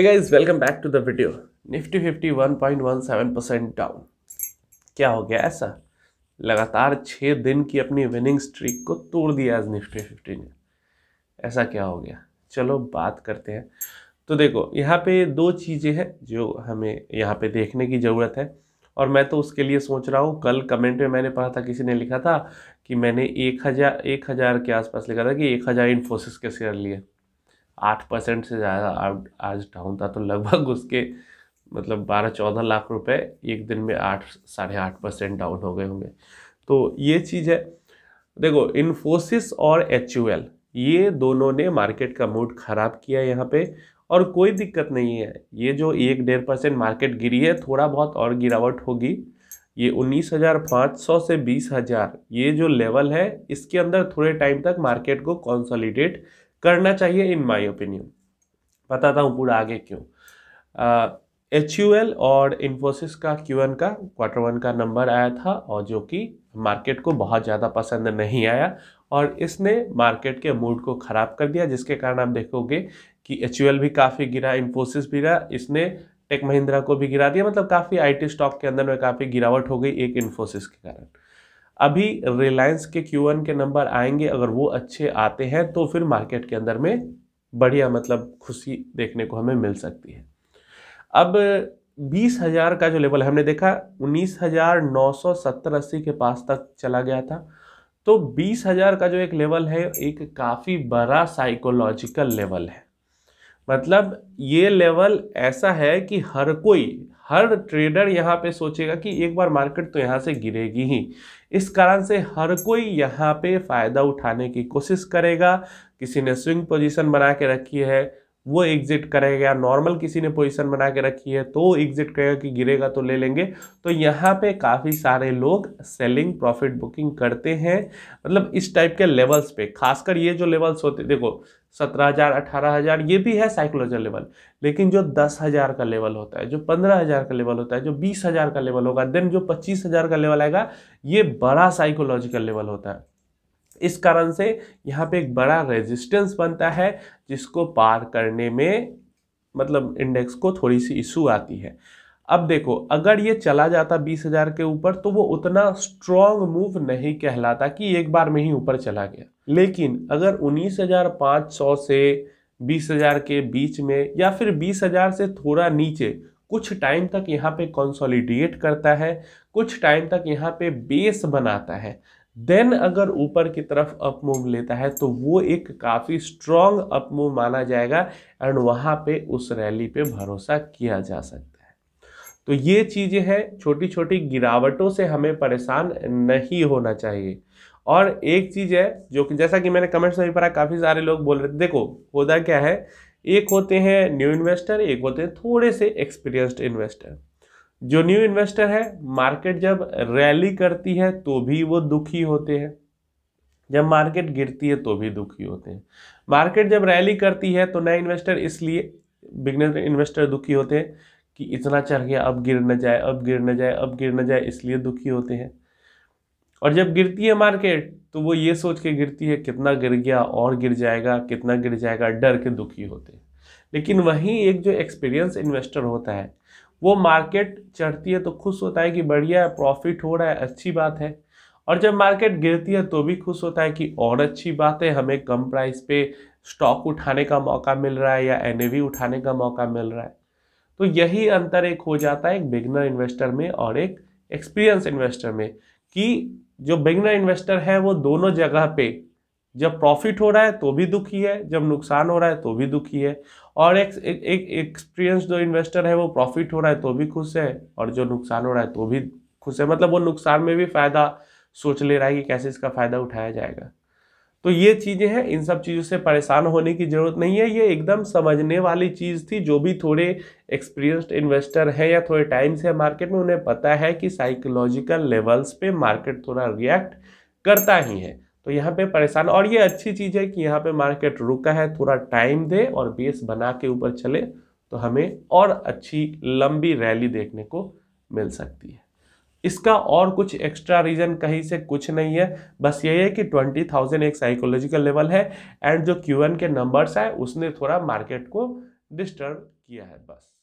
Hey guys, welcome back to the video. Nifty fifty one point one seven percent down क्या हो गया ऐसा लगातार छः दिन की अपनी विनिंग स्ट्रीक को तोड़ दिया आज निफ्टी फिफ्टी ने ऐसा क्या हो गया चलो बात करते हैं तो देखो यहाँ पे दो चीज़ें हैं जो हमें यहाँ पे देखने की ज़रूरत है और मैं तो उसके लिए सोच रहा हूँ कल कमेंट में मैंने पढ़ा था किसी ने लिखा था कि मैंने एक हज़ार एक हज़ार के आसपास लिखा था कि एक हज़ार इन्फोसिस के शेयर लिए आठ परसेंट से ज़्यादा आज डाउन था तो लगभग उसके मतलब बारह चौदह लाख रुपए एक दिन में आठ साढ़े आठ परसेंट डाउन हो गए होंगे तो ये चीज़ है देखो इन्फोसिस और एच ये दोनों ने मार्केट का मूड ख़राब किया यहाँ पे और कोई दिक्कत नहीं है ये जो एक डेढ़ परसेंट मार्केट गिरी है थोड़ा बहुत और गिरावट होगी ये उन्नीस हज़ार पाँच सौ से बीस हज़ार ये जो लेवल है इसके अंदर थोड़े टाइम तक मार्केट को कंसोलिडेट करना चाहिए इन माई ओपिनियन बताता हूँ पूरा आगे क्यों एच यू एल और इन्फोसिस का क्यू एन का क्वार्टर वन का नंबर आया था और जो कि मार्केट को बहुत ज़्यादा पसंद नहीं आया और इसने मार्केट के मूड को ख़राब कर दिया जिसके कारण आप देखोगे कि एच यू एल भी काफ़ी गिरा इन्फोसिस भी गिरा इसने टेक महिंद्रा को भी गिरा दिया मतलब काफ़ी आई टी स्टॉक के अंदर में काफ़ी गिरावट हो गई एक इन्फोसिस के कारण अभी रिलायंस के वन के नंबर आएंगे अगर वो अच्छे आते हैं तो फिर मार्केट के अंदर में बढ़िया मतलब खुशी देखने को हमें मिल सकती है अब बीस हज़ार का जो लेवल हमने देखा उन्नीस हज़ार नौ सौ सत्तर अस्सी के पास तक चला गया था तो बीस हज़ार का जो एक लेवल है एक काफ़ी बड़ा साइकोलॉजिकल लेवल है मतलब ये लेवल ऐसा है कि हर कोई हर ट्रेडर यहाँ पे सोचेगा कि एक बार मार्केट तो यहाँ से गिरेगी ही इस कारण से हर कोई यहाँ पे फ़ायदा उठाने की कोशिश करेगा किसी ने स्विंग पोजीशन बना के रखी है वो एग्जिट करेगा या नॉर्मल किसी ने पोजीशन बना के रखी है तो एग्जिट करेगा कि गिरेगा तो ले लेंगे तो यहाँ पे काफ़ी सारे लोग सेलिंग प्रॉफिट बुकिंग करते हैं मतलब इस टाइप के लेवल्स पे खासकर ये जो लेवल्स होते देखो सत्रह हज़ार अठारह हज़ार ये भी है साइकोलॉजिकल लेवल लेकिन जो दस हज़ार का लेवल होता है जो पंद्रह हज़ार का लेवल होता है जो बीस हज़ार का लेवल होगा देन जो पच्चीस हज़ार का लेवल आएगा ये बड़ा साइकोलॉजिकल लेवल होता है इस कारण से यहाँ पे एक बड़ा रेजिस्टेंस बनता है जिसको पार करने में मतलब इंडेक्स को थोड़ी सी इशू आती है अब देखो अगर ये चला जाता बीस हजार के ऊपर तो वो उतना स्ट्रॉन्ग मूव नहीं कहलाता कि एक बार में ही ऊपर चला गया लेकिन अगर उन्नीस हजार पाँच सौ से बीस हजार के बीच में या फिर बीस हजार से थोड़ा नीचे कुछ टाइम तक यहाँ पे कंसोलिडेट करता है कुछ टाइम तक यहाँ पे बेस बनाता है देन अगर ऊपर की तरफ अप मूव लेता है तो वो एक काफ़ी स्ट्रॉन्ग अप मूव माना जाएगा एंड वहाँ पे उस रैली पे भरोसा किया जा सकता है तो ये चीज़ें हैं छोटी छोटी गिरावटों से हमें परेशान नहीं होना चाहिए और एक चीज़ है जो कि जैसा कि मैंने कमेंट्स में भी पढ़ा काफ़ी सारे लोग बोल रहे थे देखो होता क्या है एक होते हैं न्यू इन्वेस्टर एक होते हैं थोड़े से एक्सपीरियंस्ड इन्वेस्टर जो न्यू इन्वेस्टर है मार्केट जब रैली करती है तो भी वो दुखी होते हैं जब मार्केट गिरती है तो भी दुखी होते हैं मार्केट जब रैली करती है तो नए इन्वेस्टर इसलिए बिगनर इन्वेस्टर दुखी होते हैं कि इतना चढ़ गया अब गिर न जाए अब गिर न जाए अब गिर न जाए इसलिए दुखी होते हैं और जब गिरती है मार्केट तो वो ये सोच के गिरती है कितना गिर गया और गिर जाएगा कितना गिर जाएगा डर के दुखी होते हैं लेकिन वहीं एक जो एक्सपीरियंस इन्वेस्टर होता है वो मार्केट चढ़ती है तो खुश होता है कि बढ़िया है प्रॉफिट हो रहा है अच्छी बात है और जब मार्केट गिरती है तो भी खुश होता है कि और अच्छी बात है हमें कम प्राइस पे स्टॉक उठाने का मौका मिल रहा है या एन उठाने का मौका मिल रहा है तो यही अंतर एक हो जाता है एक बिगनर इन्वेस्टर में और एक एक्सपीरियंस इन्वेस्टर में कि जो बिगनर इन्वेस्टर है वो दोनों जगह पे जब प्रॉफिट हो रहा है तो भी दुखी है जब नुकसान हो रहा है तो भी दुखी है और एक एक एक्सपीरियंस जो इन्वेस्टर है वो प्रॉफिट हो रहा है तो भी खुश है और जो नुकसान हो रहा है तो भी खुश है मतलब वो नुकसान में भी फ़ायदा सोच ले रहा है कि कैसे इसका फ़ायदा उठाया जाएगा तो ये चीज़ें हैं इन सब चीज़ों से परेशान होने की ज़रूरत नहीं है ये एकदम समझने वाली चीज़ थी जो भी थोड़े एक्सपीरियंस्ड इन्वेस्टर हैं या थोड़े टाइम से मार्केट में उन्हें पता है कि साइकोलॉजिकल लेवल्स पे मार्केट थोड़ा रिएक्ट करता ही है तो यहाँ पे परेशान और ये अच्छी चीज़ है कि यहाँ पे मार्केट रुका है थोड़ा टाइम दे और बेस बना के ऊपर चले तो हमें और अच्छी लंबी रैली देखने को मिल सकती है इसका और कुछ एक्स्ट्रा रीजन कहीं से कुछ नहीं है बस यही है कि ट्वेंटी थाउजेंड एक साइकोलॉजिकल लेवल है एंड जो क्यू के नंबर्स है उसने थोड़ा मार्केट को डिस्टर्ब किया है बस